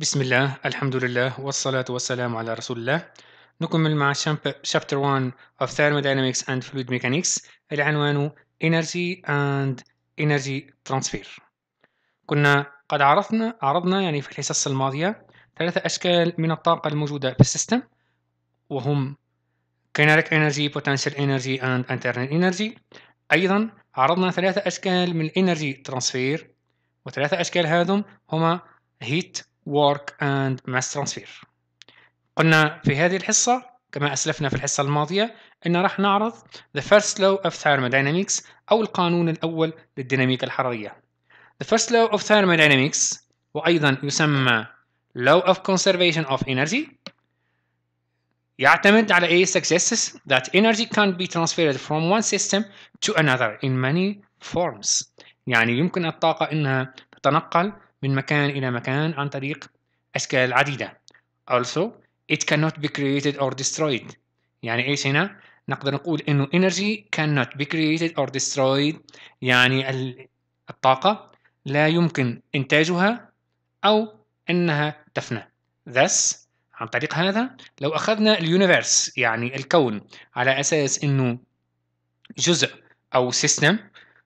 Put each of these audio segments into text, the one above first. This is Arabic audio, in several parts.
بسم الله الحمد لله والصلاة والسلام على رسول الله نكمل مع شابتر 1 of Thermodynamics and Fluid Mechanics العنوان Energy and Energy Transfer كنا قد عرفنا عرضنا يعني في الحصص الماضية ثلاثة أشكال من الطاقة الموجودة في السيستم وهم Kinetic Energy, Potential Energy and Internal Energy أيضا عرضنا ثلاثة أشكال من energy transfer وثلاثة أشكال هذم هما Heat work and mass transfer قلنا في هذه الحصة كما أسلفنا في الحصة الماضية أن راح نعرض the first law of thermodynamics أو القانون الأول للديناميكا الحرارية the first law of thermodynamics وأيضا يسمى law of conservation of energy يعتمد على إيه successes that energy can be transferred from one system to another in many forms يعني يمكن الطاقة أنها تتنقل من مكان إلى مكان عن طريق أشكال عديدة. Also, it cannot be created or destroyed. يعني إيش هنا؟ نقدر نقول إنه energy cannot be created or destroyed يعني الطاقة لا يمكن إنتاجها أو أنها تفنى. Thus, عن طريق هذا لو أخذنا اليونيفيرس يعني الكون على أساس إنه جزء أو سيستم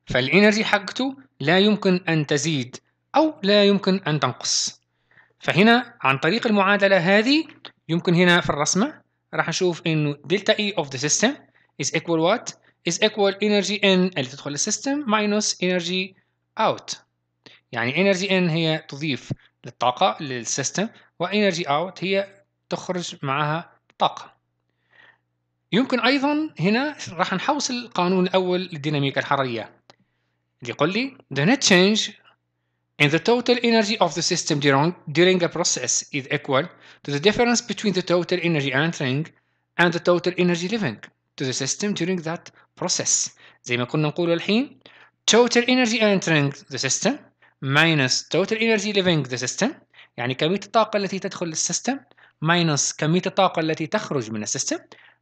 فالإنرجي حقته لا يمكن أن تزيد أو لا يمكن أن تنقص فهنا عن طريق المعادلة هذه يمكن هنا في الرسمة راح نشوف إنه دلتا E of the system is equal what is equal energy in اللي تدخل السيستم minus energy out يعني energy in هي تضيف للطاقة للسيستم وانرجي اوت هي تخرج معها طاقة يمكن أيضا هنا راح نحوص القانون الأول للديناميكا الحرارية اللي يقول لي the net change and the total energy of the system during, during a process is equal to the difference between the total energy entering and the total energy leaving to the system during that process زي ما كنا نقول الحين total energy entering the system minus total energy leaving the system يعني كمية الطاقة التي تدخل للسيستم minus كمية الطاقة التي تخرج من السيستم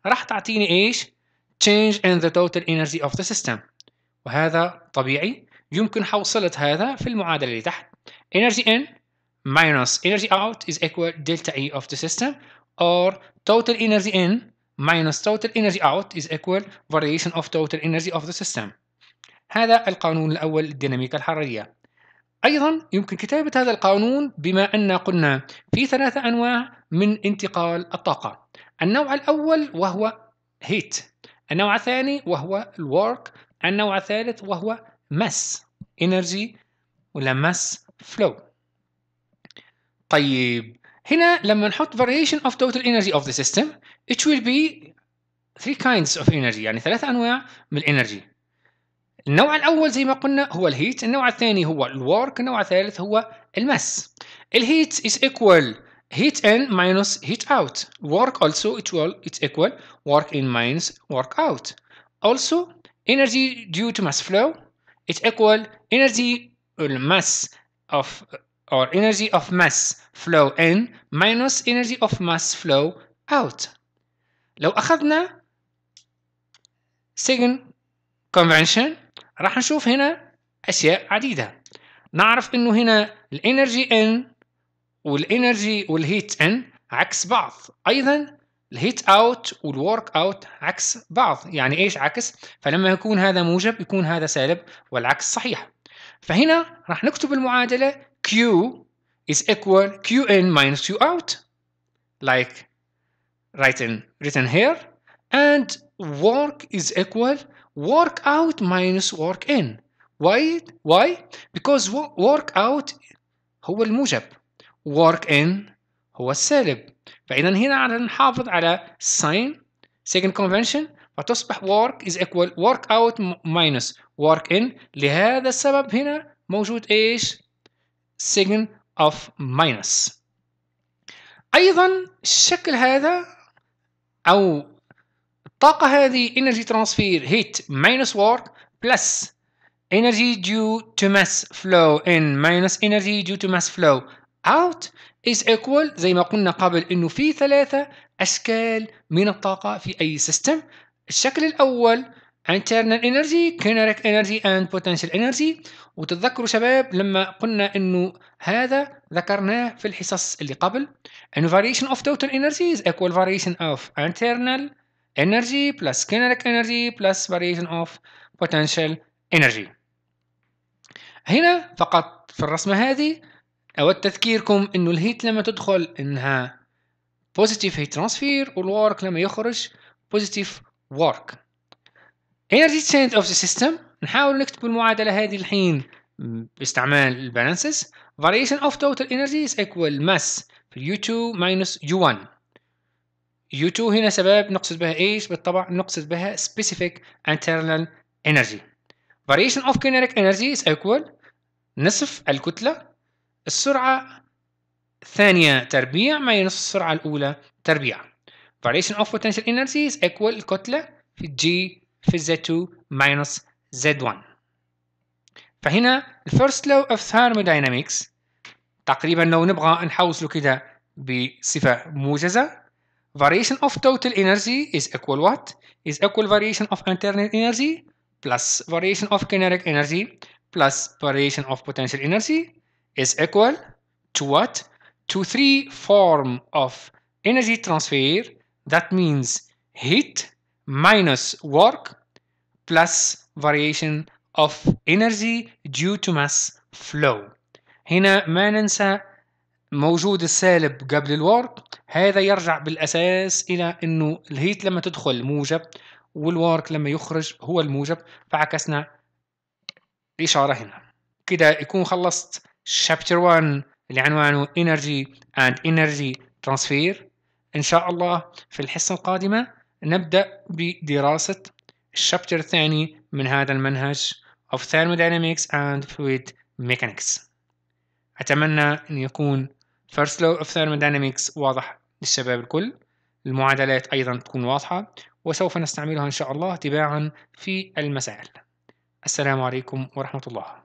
راح تعطيني ايش change in the total energy of the system وهذا طبيعي يمكن حوصلة هذا في المعادلة اللي تحت energy in minus energy out is equal delta E of the system or total energy in minus total energy out is equal variation of total energy of the system هذا القانون الأول للديناميكا الحرارية أيضا يمكن كتابة هذا القانون بما أن قلنا في ثلاثة أنواع من انتقال الطاقة النوع الأول وهو heat النوع الثاني وهو work النوع الثالث وهو مس انرجي ولا mass فلو طيب هنا لما نحط variation of total energy of the system it will be three kinds of energy يعني ثلاث انواع من الانرجي النوع الاول زي ما قلنا هو الهيت النوع الثاني هو الورك النوع الثالث هو الماس الهيت is equal heat in minus heat out work also it will it's equal work in minus work out also energy due to mass flow it equal energy or mass of or energy of mass flow in minus energy of mass flow out لو أخذنا second convention راح نشوف هنا أشياء عديدة نعرف إنه هنا الانرجي ان والانرجي والهيت ان عكس بعض أيضا الهيت اوت والورك اوت عكس بعض يعني ايش عكس فلما يكون هذا موجب يكون هذا سالب والعكس صحيح فهنا راح نكتب المعادله Q is equal q in minus Q out like written written here and work is equal work out minus work in why why because work out هو الموجب work in هو السالب فإذا هنا نحافظ على sin second convention فتصبح work is equal work out minus work in لهذا السبب هنا موجود ايش sign of minus أيضا الشكل هذا أو الطاقة هذه energy transfer heat minus work plus energy due to mass flow in minus energy due to mass flow out is equal زي ما قلنا قبل انه في ثلاثة اشكال من الطاقة في اي سيستم الشكل الاول internal energy, kinetic energy and potential energy وتتذكروا شباب لما قلنا انه هذا ذكرناه في الحصص اللي قبل انه variation of total energy is equal variation of internal energy plus kinetic energy plus variation of potential energy هنا فقط في الرسمة هذه أود تذكيركم إنه الهيت لما تدخل إنها بوزيتيف هيت ترانسفير والورك لما يخرج بوزيتيف work انرجي تشينج اوف ذا سيستم نحاول نكتب المعادلة هذه الحين باستعمال البالانسز variation of total energy is equal mass في U2 minus U1 U2 هنا سبب نقصد بها ايش بالطبع نقصد بها specific internal energy variation of kinetic energy is equal نصف الكتلة السرعة الثانية تربيع ماينس السرعة الأولى تربيع variation of potential energy is equal الكتلة في G في Z2 minus Z1 فهنا first law of thermodynamics تقريبا لو نبغى نحوصله كده بصفة موجزة variation of total energy is equal what is equal variation of internal energy plus variation of kinetic energy plus variation of potential energy is equal to what? To three form of energy transfer. That means heat minus work plus variation of energy due to mass flow. هنا ما ننسى موجود السالب قبل الورك هذا يرجع بالأساس إلى أنه الهيت لما تدخل موجب والورك لما يخرج هو الموجب فعكسنا الإشارة هنا كده يكون خلصت شابتر 1 اللي عنوانه Energy and Energy Transfer إن شاء الله في الحصة القادمة نبدأ بدراسة الشابتر الثاني من هذا المنهج of Thermodynamics and Fluid Mechanics أتمنى أن يكون First Law of Thermodynamics واضح للشباب الكل المعادلات أيضا تكون واضحة وسوف نستعملها إن شاء الله تباعا في المسائل السلام عليكم ورحمة الله